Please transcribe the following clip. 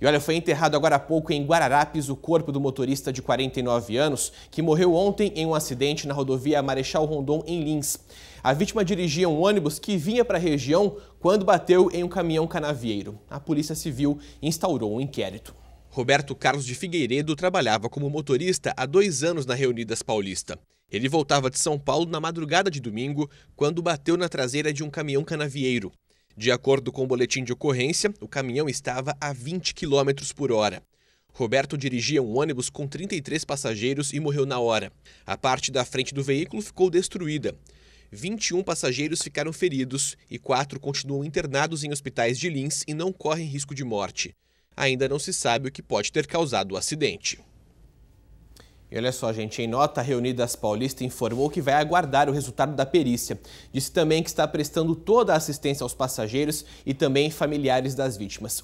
E olha, foi enterrado agora há pouco em Guararapes o corpo do motorista de 49 anos, que morreu ontem em um acidente na rodovia Marechal Rondon, em Lins. A vítima dirigia um ônibus que vinha para a região quando bateu em um caminhão canavieiro. A Polícia Civil instaurou um inquérito. Roberto Carlos de Figueiredo trabalhava como motorista há dois anos na Reunidas Paulista. Ele voltava de São Paulo na madrugada de domingo, quando bateu na traseira de um caminhão canavieiro. De acordo com o boletim de ocorrência, o caminhão estava a 20 km por hora. Roberto dirigia um ônibus com 33 passageiros e morreu na hora. A parte da frente do veículo ficou destruída. 21 passageiros ficaram feridos e quatro continuam internados em hospitais de Lins e não correm risco de morte. Ainda não se sabe o que pode ter causado o acidente. E olha só, gente, em nota, a Reunidas Paulista informou que vai aguardar o resultado da perícia. Disse também que está prestando toda a assistência aos passageiros e também familiares das vítimas.